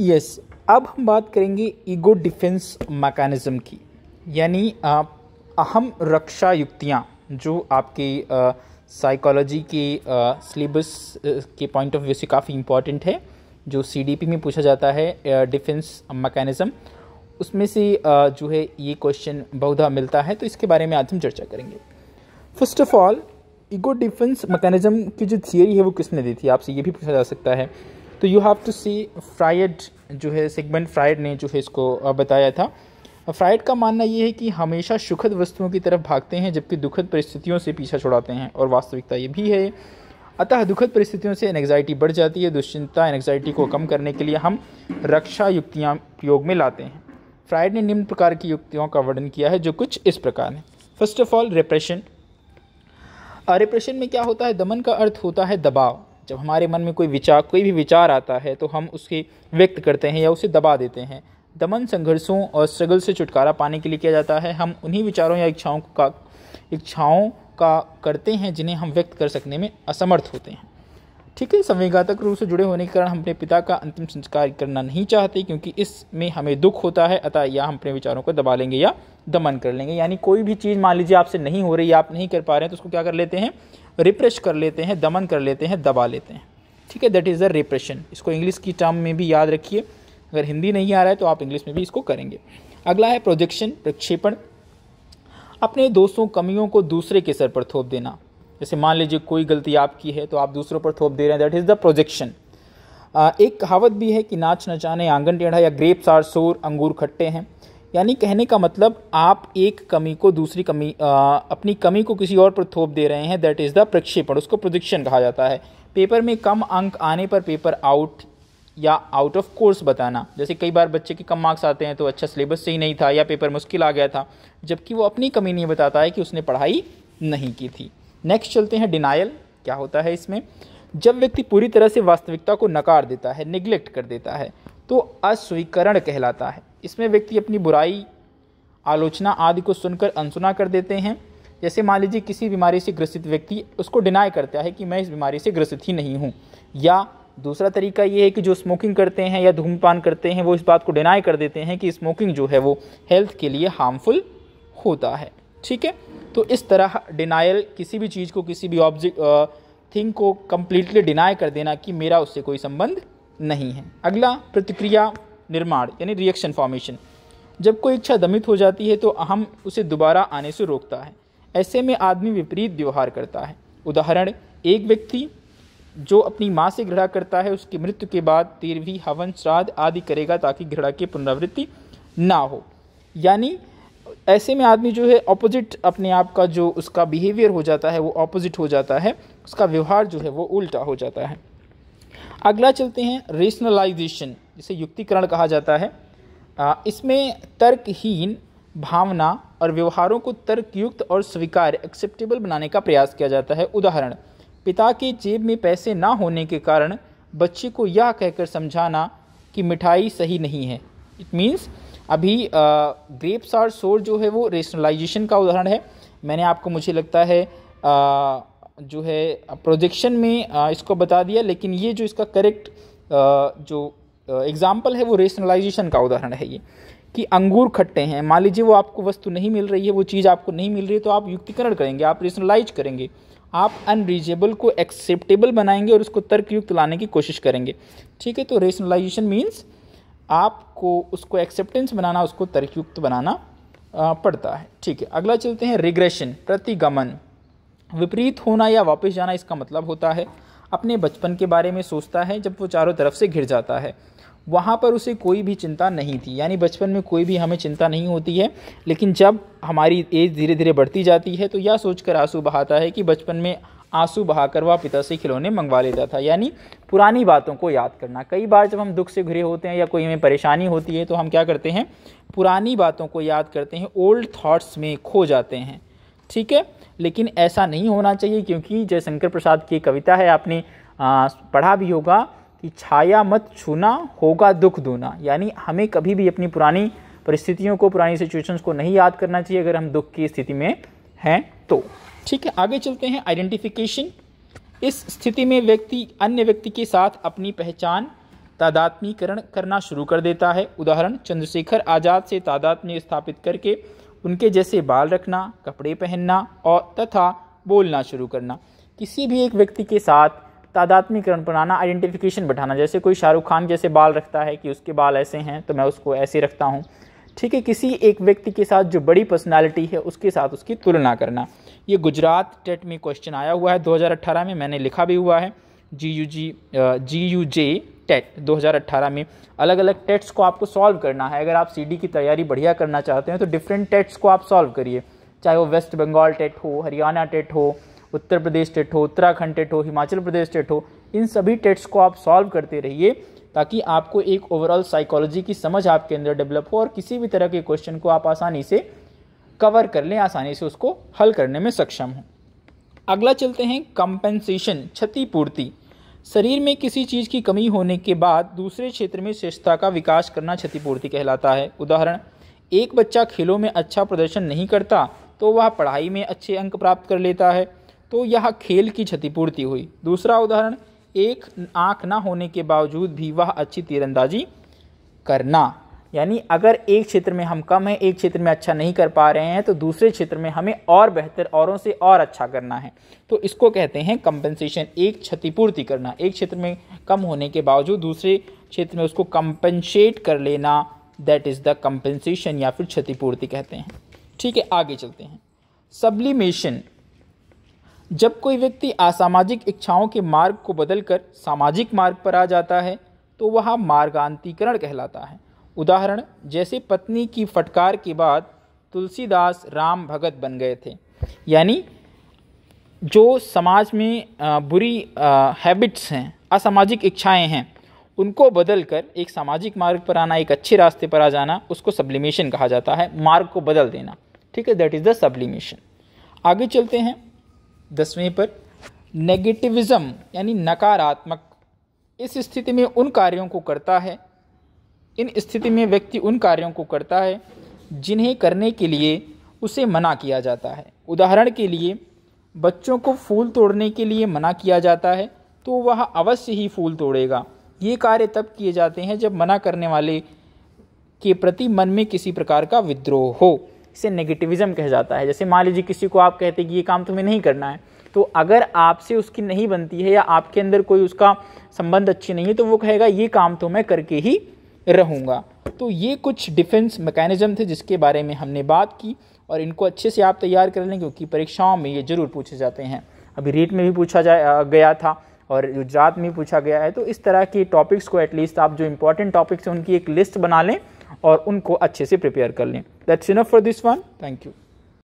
yes yes, अब हम बात करेंगे ईगो डिफेंस मैकेनिज़्म की यानी अहम रक्षा युक्तियाँ जो आपके साइकोलॉजी के सिलेबस के पॉइंट ऑफ व्यू से काफ़ी इम्पॉर्टेंट है जो सीडीपी में पूछा जाता है डिफेंस मैकेनिज़्म उसमें से जो है ये क्वेश्चन बहुधा मिलता है तो इसके बारे में आज हम चर्चा करेंगे first of all ego defense mechanism की जो थियोरी है वो किसने दी थी आपसे ये भी पूछा जा सकता है तो you have to see Freud जो है सेगमेंट फ्राइड ने जो है इसको बताया था फ्राइड का मानना यह है कि हमेशा सुखद वस्तुओं की तरफ भागते हैं जबकि दुखद परिस्थितियों से पीछा छुड़ाते हैं और वास्तविकता ये भी है अतः दुखद परिस्थितियों से एनग्जाइटी बढ़ जाती है दुश्चिंता एनग्जाइटी को कम करने के लिए हम रक्षा युक्तियाँ प्रयोग में लाते हैं फ्राइड ने निम्न प्रकार की युक्तियों का वर्णन किया है जो कुछ इस प्रकार है first of all repression repression में क्या होता है दमन का अर्थ होता है दबाव जब हमारे मन में कोई विचार कोई भी विचार आता है तो हम उसके व्यक्त करते हैं या उसे दबा देते हैं दमन संघर्षों और स्ट्रगल से छुटकारा पाने के लिए किया जाता है हम उन्हीं विचारों या इच्छाओं का इच्छाओं का करते हैं जिन्हें हम व्यक्त कर सकने में असमर्थ होते हैं ठीक है संवेगात्मक रूप से जुड़े होने के कारण हम अपने पिता का अंतिम संस्कार करना नहीं चाहते क्योंकि इसमें हमें दुख होता है अतः या हम अपने विचारों को दबा लेंगे या दमन कर लेंगे यानी कोई भी चीज़ मान लीजिए आपसे नहीं हो रही आप नहीं कर पा रहे हैं तो उसको क्या कर लेते हैं रिप्रेश कर लेते हैं दमन कर लेते हैं दबा लेते हैं ठीक है दैट इज़ द रिप्रेशन इसको इंग्लिश की टर्म में भी याद रखिए अगर हिंदी नहीं आ रहा है तो आप इंग्लिश में भी इसको करेंगे अगला है प्रोजेक्शन प्रक्षेपण अपने दोस्तों कमियों को दूसरे के सर पर थोप देना जैसे मान लीजिए कोई गलती आपकी है तो आप दूसरों पर थोप दे रहे हैं दैट इज़ द प्रोजेक्शन एक कहावत भी है कि नाच नचाने आंगन टेढ़ा या ग्रेप्स आर सोर अंगूर खट्टे हैं यानी कहने का मतलब आप एक कमी को दूसरी कमी आ, अपनी कमी को किसी और पर थोप दे रहे हैं दैट इज़ द प्रक्षेपण उसको प्रोजेक्शन कहा जाता है पेपर में कम अंक आने पर पेपर आउट या आउट ऑफ कोर्स बताना जैसे कई बार बच्चे के कम मार्क्स आते हैं तो अच्छा सिलेबस से ही नहीं था या पेपर मुश्किल आ गया था जबकि वो अपनी कमी नहीं बताता है कि उसने पढ़ाई नहीं की थी नेक्स्ट चलते हैं डिनाइल क्या होता है इसमें जब व्यक्ति पूरी तरह से वास्तविकता को नकार देता है निग्लेक्ट कर देता है तो अस्वीकरण कहलाता है इसमें व्यक्ति अपनी बुराई आलोचना आदि को सुनकर अनसुना कर देते हैं जैसे मान लीजिए किसी बीमारी से ग्रसित व्यक्ति उसको डिनाई करता है कि मैं इस बीमारी से ग्रसित ही नहीं हूँ या दूसरा तरीका ये है कि जो स्मोकिंग करते हैं या धूमपान करते हैं वो इस बात को डिनाई कर देते हैं कि स्मोकिंग जो है वो हेल्थ के लिए हार्मफुल होता है ठीक है तो इस तरह डिनाइल किसी भी चीज़ को किसी भी ऑब्जेक्ट थिंग को कम्प्लीटली डिनाई कर देना कि मेरा उससे कोई संबंध नहीं है अगला प्रतिक्रिया निर्माण यानी रिएक्शन फॉर्मेशन जब कोई इच्छा दमित हो जाती है तो अहम उसे दोबारा आने से रोकता है ऐसे में आदमी विपरीत व्यवहार करता है उदाहरण एक व्यक्ति जो अपनी माँ से घृणा करता है उसकी मृत्यु के बाद तीरवी हवन श्राद्ध आदि करेगा ताकि घृणा की पुनरावृत्ति ना हो यानी ऐसे में आदमी जो है ऑपोजिट अपने आप का जो उसका बिहेवियर हो जाता है वो ऑपोजिट हो जाता है उसका व्यवहार जो है वो उल्टा हो जाता है अगला चलते हैं रेशनलाइजेशन जिसे युक्तिकरण कहा जाता है इसमें तर्कहीन भावना और व्यवहारों को तर्कयुक्त और स्वीकार एक्सेप्टेबल बनाने का प्रयास किया जाता है उदाहरण पिता की जेब में पैसे ना होने के कारण बच्चे को यह कहकर समझाना कि मिठाई सही नहीं है इट मीन्स अभी ग्रेप्स आर सोर जो है वो रेशनलाइजेशन का उदाहरण है मैंने आपको मुझे लगता है आ, जो है प्रोजेक्शन में इसको बता दिया लेकिन ये जो इसका करेक्ट जो एग्ज़ाम्पल है वो रेशनलाइजेशन का उदाहरण है ये कि अंगूर खट्टे हैं मान लीजिए वो आपको वस्तु नहीं मिल रही है वो चीज़ आपको नहीं मिल रही है तो आप युक्तिकरण करेंगे आप रेशनलाइज करेंगे आप अनरीजेबल को एक्सेप्टेबल बनाएंगे और उसको तर्कयुक्त लाने की कोशिश करेंगे ठीक है तो रेशनलाइजेशन मीन्स आपको उसको एक्सेप्टेंस बनाना उसको तर्कयुक्त बनाना पड़ता है ठीक है अगला चलते हैं रिग्रेशन प्रतिगमन विपरीत होना या वापस जाना इसका मतलब होता है अपने बचपन के बारे में सोचता है जब वो चारों तरफ से घिर जाता है वहाँ पर उसे कोई भी चिंता नहीं थी यानी बचपन में कोई भी हमें चिंता नहीं होती है लेकिन जब हमारी एज धीरे धीरे बढ़ती जाती है तो यह सोचकर आंसू बहाता है कि बचपन में आंसू बहाकर वह पिता से खिलौने मंगवा लेता था यानी पुरानी बातों को याद करना कई बार जब हम दुख से घिरे होते हैं या कोई हमें परेशानी होती है तो हम क्या करते हैं पुरानी बातों को याद करते हैं ओल्ड थाट्स में खो जाते हैं ठीक है लेकिन ऐसा नहीं होना चाहिए क्योंकि जयशंकर प्रसाद की कविता है आपने आ, पढ़ा भी होगा कि छाया मत छूना होगा दुख दूना यानी हमें कभी भी अपनी पुरानी परिस्थितियों को पुरानी सिचुएशंस को नहीं याद करना चाहिए अगर हम दुख की स्थिति में हैं तो ठीक है आगे चलते हैं आइडेंटिफिकेशन इस स्थिति में व्यक्ति अन्य व्यक्ति के साथ अपनी पहचान तादात्मीकरण करना शुरू कर देता है उदाहरण चंद्रशेखर आज़ाद से तादात्म्य स्थापित करके उनके जैसे बाल रखना कपड़े पहनना और तथा बोलना शुरू करना किसी भी एक व्यक्ति के साथ तादात्मीकरण बनाना आइडेंटिफिकेशन बैठाना जैसे कोई शाहरुख खान जैसे बाल रखता है कि उसके बाल ऐसे हैं तो मैं उसको ऐसे रखता हूँ ठीक है किसी एक व्यक्ति के साथ जो बड़ी पर्सनालिटी है उसके साथ उसकी तुलना करना ये गुजरात टेट में क्वेश्चन आया हुआ है 2018 में मैंने लिखा भी हुआ है G U G G U J TET 2018 में अलग अलग टेट्स को आपको सॉल्व करना है अगर आप सीडी की तैयारी बढ़िया करना चाहते हैं तो डिफरेंट टेट्स को आप सॉल्व करिए चाहे वो वेस्ट बंगाल टेट हो हरियाणा टेट हो उत्तर प्रदेश टेट हो उत्तराखंड टेट हो हिमाचल प्रदेश टेट हो इन सभी टेट्स को आप सॉल्व करते रहिए ताकि आपको एक ओवरऑल साइकोलॉजी की समझ आपके अंदर डेवलप हो और किसी भी तरह के क्वेश्चन को आप आसानी से कवर कर लें आसानी से उसको हल करने में सक्षम हो अगला चलते हैं कंपेंसेशन क्षतिपूर्ति शरीर में किसी चीज़ की कमी होने के बाद दूसरे क्षेत्र में श्रेष्ठता का विकास करना क्षतिपूर्ति कहलाता है उदाहरण एक बच्चा खेलों में अच्छा प्रदर्शन नहीं करता तो वह पढ़ाई में अच्छे अंक प्राप्त कर लेता है तो यह खेल की क्षतिपूर्ति हुई दूसरा उदाहरण एक आँख ना होने के बावजूद भी वह अच्छी तीरंदाजी करना यानी अगर एक क्षेत्र में हम कम हैं एक क्षेत्र में अच्छा नहीं कर पा रहे हैं तो दूसरे क्षेत्र में हमें और बेहतर औरों से और अच्छा करना है तो इसको कहते हैं कंपनसेशन एक क्षतिपूर्ति करना एक क्षेत्र में कम होने के बावजूद दूसरे क्षेत्र में उसको कंपनसेट कर लेना दैट इज़ द कंपनसेशन या फिर क्षतिपूर्ति कहते हैं ठीक है आगे चलते हैं सब्लिमेशन जब कोई व्यक्ति असामाजिक इच्छाओं के मार्ग को बदलकर सामाजिक मार्ग पर आ जाता है तो वह मार्गांतिकरण कहलाता है उदाहरण जैसे पत्नी की फटकार के बाद तुलसीदास राम भगत बन गए थे यानी जो समाज में बुरी हैबिट्स हैं असामाजिक इच्छाएं हैं उनको बदल कर एक सामाजिक मार्ग पर आना एक अच्छे रास्ते पर आ जाना उसको सब्लिमेशन कहा जाता है मार्ग को बदल देना ठीक है दैट इज़ द सब्लिमेशन आगे चलते हैं दसवें पर नेगेटिविज्म यानी नकारात्मक इस स्थिति में उन कार्यों को करता है इन स्थिति में व्यक्ति उन कार्यों को करता है जिन्हें करने के लिए उसे मना किया जाता है उदाहरण के लिए बच्चों को फूल तोड़ने के लिए मना किया जाता है तो वह अवश्य ही फूल तोड़ेगा ये कार्य तब किए जाते हैं जब मना करने वाले के प्रति मन में किसी प्रकार का विद्रोह हो इसे नेगेटिविज़्म कह जाता है जैसे मान लीजिए किसी को आप कहते कि ये काम तुम्हें नहीं करना है तो अगर आपसे उसकी नहीं बनती है या आपके अंदर कोई उसका संबंध अच्छी नहीं है तो वो कहेगा ये काम तो मैं करके ही रहूँगा तो ये कुछ डिफेंस मैकेनिज़्म थे जिसके बारे में हमने बात की और इनको अच्छे से आप तैयार कर लें क्योंकि परीक्षाओं में ये ज़रूर पूछे जाते हैं अभी रेट में भी पूछा जा गया था और गुजरात में पूछा गया है तो इस तरह के टॉपिक्स को एटलीस्ट आप जो इंपॉर्टेंट टॉपिक्स हैं उनकी एक लिस्ट बना लें और उनको अच्छे से प्रिपेयर कर लें that's enough for this one thank you